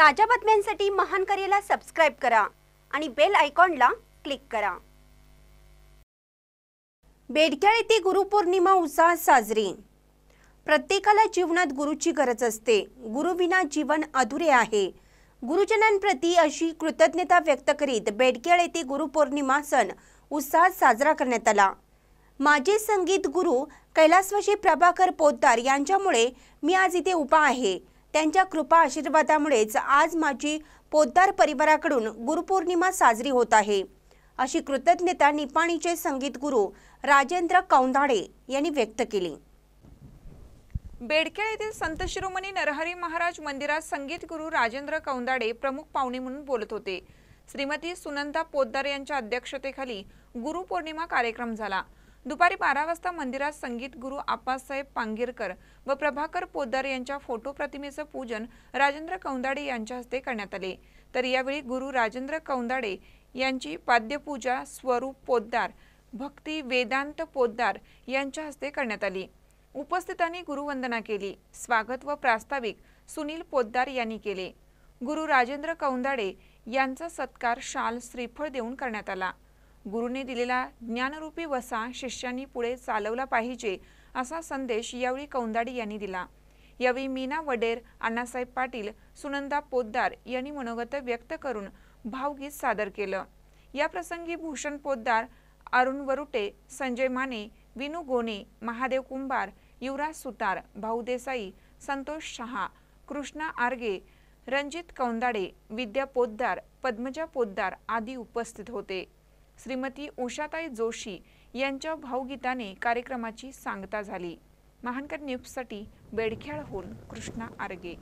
ताज्या बातम्यांसाठी महान करेला सबस्क्राईब करा आणि बेल आयकॉनला क्लिक करा बेडक्या येथे गुरुपौर्णिमा उत्साहात साजरी प्रत्येकाला जीवनात गुरुची गरज असते गुरुविना जीवन अधुरे आहे गुरुजनांप्रती अशी कृतज्ञता व्यक्त करीत बेडक्याळ येथे गुरुपौर्णिमा सण उत्साहात साजरा करण्यात आला माझे संगीत गुरु कैलासवशी प्रभाकर पोद्दार यांच्यामुळे मी आज इथे उभा आहे त्यांच्या कृपा आशीर्वादामुळेच आज माझी पोद्दार परिवाराकडून गुरुपौर्णिमा साजरी होत आहे अशी कृतज्ञता निपाणीचे संगीत गुरु राजेंद्र कौंदाडे यांनी व्यक्त केली बेडखेळ येथील संत शिरोमणी नरहरी महाराज मंदिरात संगीत गुरु राजेंद्र कौंदाडे प्रमुख पाहुणे म्हणून बोलत होते श्रीमती सुनंदा पोद्दार यांच्या अध्यक्षतेखाली गुरुपौर्णिमा कार्यक्रम झाला दुपारी बारा वाजता मंदिरात संगीत गुरु आप्पासाहेब पांगीरकर व प्रभाकर पोद्दार यांच्या फोटो प्रतिमेचं पूजन राजेंद्र कौंदाडे यांच्या हस्ते करण्यात आले तर यावेळी गुरु राजेंद्र कौंदाडे यांची पाद्यपूजा स्वरूप पोद्दार भक्ती वेदांत पोद्दार यांच्या हस्ते करण्यात आली उपस्थितांनी गुरुवंदना केली स्वागत व प्रास्ताविक सुनील पोद्दार यांनी केले गुरु राजेंद्र कौंदाडे यांचा सत्कार शाल श्रीफळ देऊन करण्यात आला गुरुने दिलेला ज्ञानरूपी वसा शिष्यांनी पुढे चालवला पाहिजे असा संदेश यावेळी कौंदाडी यांनी दिला यावेळी मीना वडेर अण्णासाहेब पाटील सुनंदा पोद्दार यांनी मनोगत व्यक्त करून भावगीत सादर केलं या प्रसंगी भूषण पोद्दार अरुण वरुटे संजय माने विनू गोने महादेव कुंभार युवराज सुतार भाऊ देसाई संतोष शहा कृष्णा आर्गे रणजित कौंदाडे विद्या पोद्दार पद्मजा पोद्दार आदी उपस्थित होते श्रीमती उषाताई जोशी यांच्या भावगीताने कार्यक्रमाची सांगता झाली महानकर न्यूजसाठी बेडख्याळहून कृष्णा आरगे